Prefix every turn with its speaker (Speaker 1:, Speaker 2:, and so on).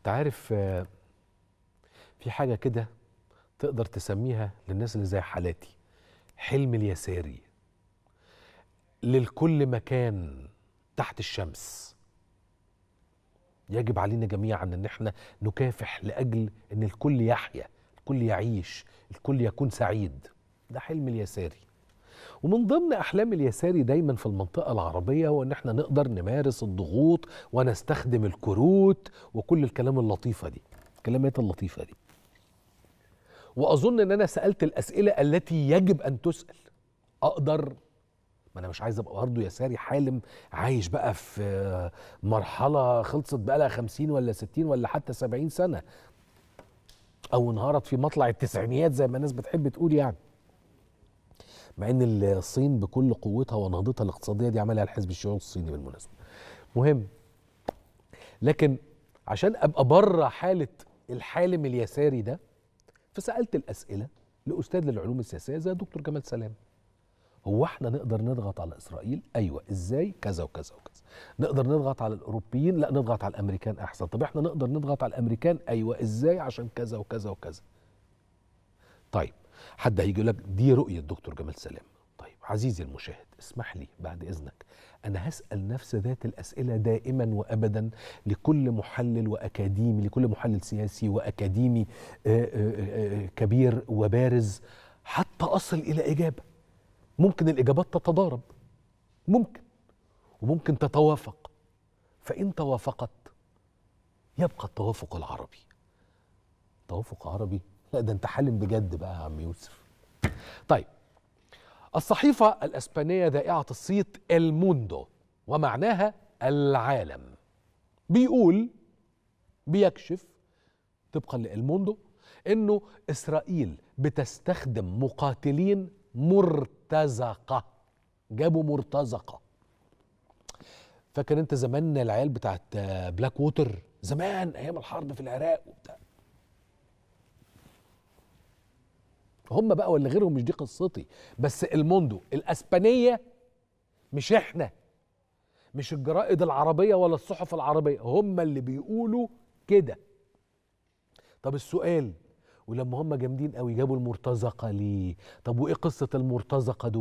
Speaker 1: انت عارف آه، في حاجه كده تقدر تسميها للناس اللي زي حالاتي حلم اليساري للكل مكان تحت الشمس يجب علينا جميعا ان احنا نكافح لاجل ان الكل يحيا الكل يعيش الكل يكون سعيد ده حلم اليساري ومن ضمن أحلام اليساري دايما في المنطقة العربية هو أن احنا نقدر نمارس الضغوط ونستخدم الكروت وكل الكلام اللطيفة دي الكلمات اللطيفة دي وأظن أن أنا سألت الأسئلة التي يجب أن تسأل أقدر ما انا مش عايز ابقى برضه يساري حالم عايش بقى في مرحله خلصت بقى لها 50 ولا 60 ولا حتى 70 سنه او انهارت في مطلع التسعينيات زي ما الناس بتحب تقول يعني مع ان الصين بكل قوتها ونهضتها الاقتصاديه دي عملها الحزب الشيوعي الصيني بالمناسبه مهم لكن عشان ابقى بره حاله الحالم اليساري ده فسالت الاسئله لاستاذ للعلوم السياسيه زي دكتور جمال سلام هو احنا نقدر نضغط على اسرائيل ايوه ازاي كذا وكذا وكذا نقدر نضغط على الاوروبيين لا نضغط على الامريكان احسن طب احنا نقدر نضغط على الامريكان ايوه ازاي عشان كذا وكذا وكذا طيب حد هيجي يقول لك دي رؤيه دكتور جمال سلام طيب عزيزي المشاهد اسمح لي بعد اذنك انا هسال نفس ذات الاسئله دائما وابدا لكل محلل واكاديمي لكل محلل سياسي واكاديمي آه، آه، آه، كبير وبارز حتى اصل الى اجابه ممكن الاجابات تتضارب ممكن وممكن تتوافق فان توافقت يبقى التوافق العربي توافق عربي لا ده انت حالم بجد بقى يا عم يوسف طيب الصحيفة الأسبانية ذائعة الصيت الموندو ومعناها العالم بيقول بيكشف طبقا لالموندو انه اسرائيل بتستخدم مقاتلين مرتزقه جابوا مرتزقه فاكر انت زمان العيال بتاعت بلاك آه، ووتر زمان ايام الحرب في العراق وبتاع هم بقى ولا غيرهم مش دي قصتي بس الموندو الاسبانيه مش احنا مش الجرائد العربيه ولا الصحف العربيه هم اللي بيقولوا كده طب السؤال ولما هم جامدين قوي جابوا المرتزقه ليه طب وايه قصه المرتزقه دول